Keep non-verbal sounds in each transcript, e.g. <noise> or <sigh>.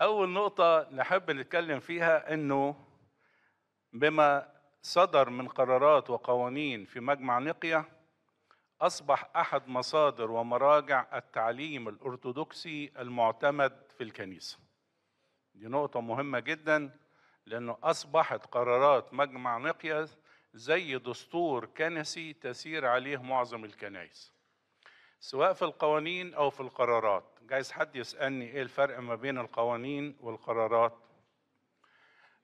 أول نقطة نحب نتكلم فيها إنه بما صدر من قرارات وقوانين في مجمع نقية أصبح أحد مصادر ومراجع التعليم الأرثوذكسي المعتمد في الكنيسة. دي نقطة مهمة جدا لأنه أصبحت قرارات مجمع نقية زي دستور كنسي تسير عليه معظم الكنائس. سواء في القوانين او في القرارات جايز حد يسالني ايه الفرق ما بين القوانين والقرارات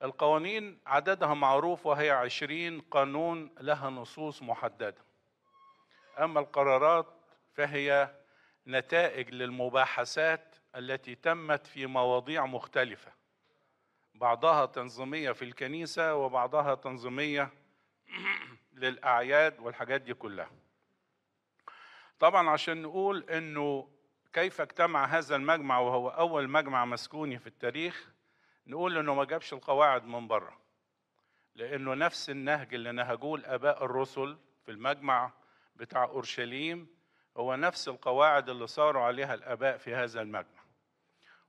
القوانين عددها معروف وهي عشرين قانون لها نصوص محدده اما القرارات فهي نتائج للمباحثات التي تمت في مواضيع مختلفه بعضها تنظيميه في الكنيسه وبعضها تنظيميه <clears throat> للاعياد والحاجات دي كلها طبعا عشان نقول انه كيف اجتمع هذا المجمع وهو اول مجمع مسكوني في التاريخ نقول انه ما جابش القواعد من بره لانه نفس النهج اللي نهجوه الاباء الرسل في المجمع بتاع اورشليم هو نفس القواعد اللي صاروا عليها الاباء في هذا المجمع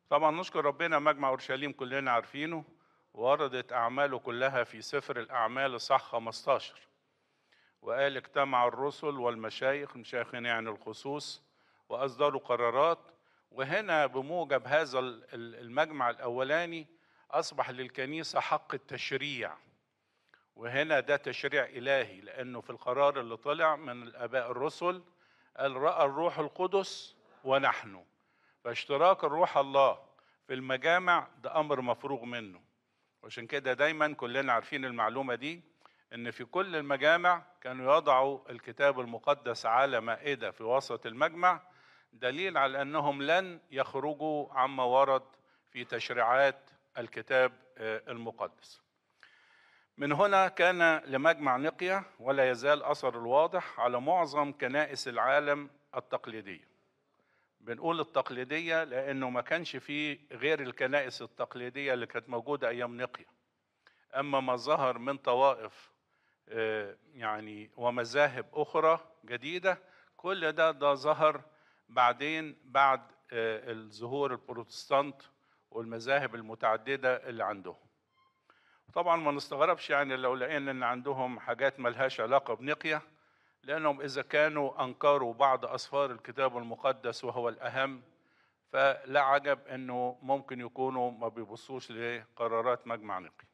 طبعا نشكر ربنا مجمع اورشليم كلنا عارفينه وردت اعماله كلها في سفر الاعمال صح 15 وقال اجتمع الرسل والمشايخ مشايخ يعني الخصوص وأصدروا قرارات وهنا بموجب هذا المجمع الأولاني أصبح للكنيسة حق التشريع وهنا ده تشريع إلهي لأنه في القرار اللي طلع من الآباء الرسل قال رأى الروح القدس ونحن فاشتراك الروح الله في المجامع ده أمر مفروغ منه عشان كده دايما كلنا عارفين المعلومة دي ان في كل المجامع كانوا يضعوا الكتاب المقدس على مائده في وسط المجمع دليل على انهم لن يخرجوا عما ورد في تشريعات الكتاب آه، المقدس من هنا كان لمجمع نقية ولا يزال أثر الواضح على معظم كنائس العالم التقليدية بنقول التقليدية لأنه ما كانش فيه غير الكنائس التقليدية اللي كانت موجودة أيام نقية أما ما ظهر من طوائف آه، يعني ومذاهب أخرى جديدة كل ده ده ظهر بعدين بعد آه، الظهور البروتستانت والمذاهب المتعددة اللي عندهم طبعا ما نستغربش يعني لو لقينا ان عندهم حاجات ملهاش علاقه بنقيه لانهم اذا كانوا انكروا بعض اسفار الكتاب المقدس وهو الاهم فلا عجب انه ممكن يكونوا ما بيبصوش لقرارات مجمع نقي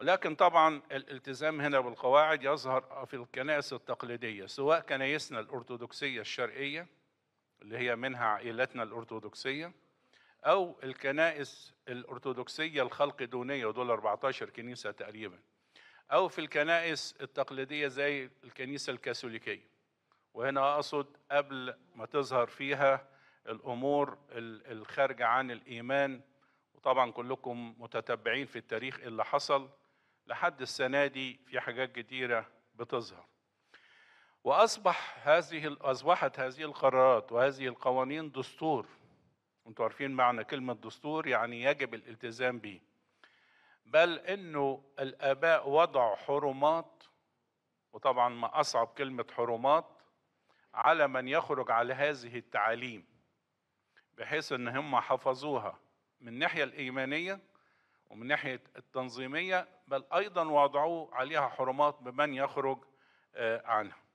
ولكن طبعا الالتزام هنا بالقواعد يظهر في الكنائس التقليدية سواء كنايسنا الأرثوذكسية الشرقية اللي هي منها عائلتنا الأرثوذكسية أو الكنائس الأرثوذكسية الخلق دونية ودول 14 كنيسة تقريبا أو في الكنائس التقليدية زي الكنيسة الكاثوليكية وهنا أقصد قبل ما تظهر فيها الأمور الخارجة عن الإيمان وطبعا كلكم متتبعين في التاريخ إيه اللي حصل لحد السنة دي في حاجات كتيرة بتظهر وأصبح هذه أصبحت هذه القرارات وهذه القوانين دستور أنتوا عارفين معنى كلمة دستور يعني يجب الالتزام به بل أنه الآباء وضعوا حرمات وطبعا ما أصعب كلمة حرمات على من يخرج على هذه التعاليم بحيث أن هم حفظوها من الناحية الإيمانية ومن ناحية التنظيمية بل أيضا وضعوا عليها حرمات بمن يخرج آه، عنها